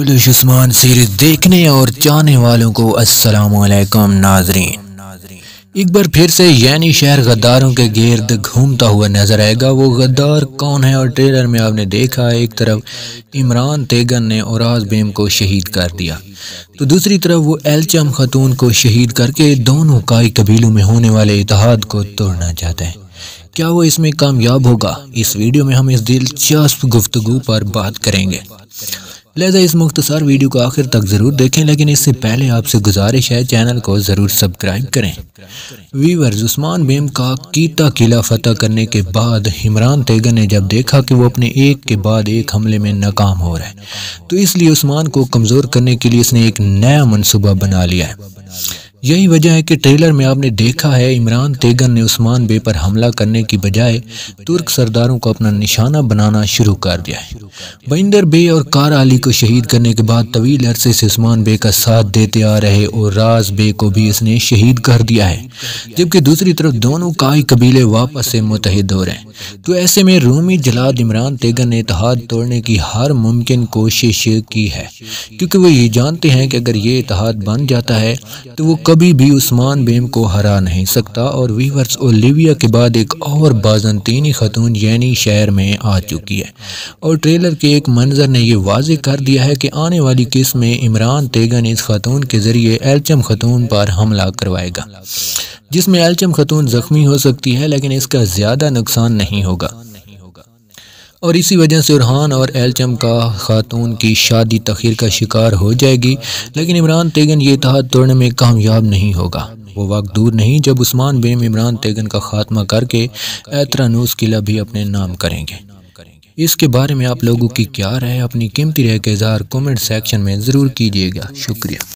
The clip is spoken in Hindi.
खुलश उस्मान सीरीज देखने और जाने वालों को वालेकुम नाजरीन एक बार फिर से यानी शहर गद्दारों के गिर्द घूमता हुआ नजर आएगा वो गद्दार कौन है और ट्रेलर में आपने देखा एक तरफ इमरान तेगन ने औराज बेम को शहीद कर दिया तो दूसरी तरफ वो एलचम खतून को शहीद करके दोनों काई कबीलों में होने वाले इतिहाद को तोड़ना चाहते हैं क्या वो इसमें कामयाब होगा इस वीडियो में हम इस दिलचस्प गुफ्तगु पर बात करेंगे लहजा इस मुख्तसर वीडियो को आखिर तक ज़रूर देखें लेकिन इससे पहले आपसे गुजारिश है चैनल को ज़रूर सब्सक्राइब करें वीवर्स उस्मान बेम का कीता किला फतह करने के बाद इमरान तेगर ने जब देखा कि वो अपने एक के बाद एक हमले में नाकाम हो रहा है तो इसलिए उस्मान को कमज़ोर करने के लिए इसने एक नया मनसूबा बना लिया है यही वजह है कि ट्रेलर में आपने देखा है इमरान तेगन ने उस्मान बे पर हमला करने की बजाय तुर्क सरदारों को अपना निशाना बनाना शुरू कर दिया है महिंदर बे और कार अली को शहीद करने के बाद तवील अरसे से उस्मान बे का साथ देते आ रहे और राज बे को भी इसने शहीद कर दिया है जबकि दूसरी तरफ दोनों काई कबीले वापस से मुतहद हो रहे हैं तो ऐसे में रूमी जलाद इमरान तेगन ने इतिहाद तोड़ने की हर मुमकिन कोशिश की है क्योंकि वो ये जानते हैं कि अगर ये इतिहाद बन जाता है तो वो कभी भी उस्मान बेम को हरा नहीं सकता और वीवर्स ओलिविया के बाद एक और बाजनतीनी खतून यानी शहर में आ चुकी है और ट्रेलर के एक मंजर ने यह वाज कर दिया है कि आने वाली किस्त में इमरान तेगन इस खतून के ज़रिए एल्चम खतून पर हमला करवाएगा जिसमें एल्चम खतून ज़ख्मी हो सकती है लेकिन इसका ज़्यादा नुकसान नहीं होगा और इसी वजह से उरहान और एलचम का खातून की शादी तखीर का शिकार हो जाएगी लेकिन इमरान तेगन ये तहत तोड़ने में कामयाब नहीं होगा वो वक्त दूर नहीं जब उस्मान बेम इमरान तेगन का खात्मा करके ऐतरानूस किला भी अपने नाम करेंगे इसके बारे में आप लोगों की क्या राय अपनी कीमती राय का इजहार कमेंट सेक्शन में ज़रूर कीजिएगा शुक्रिया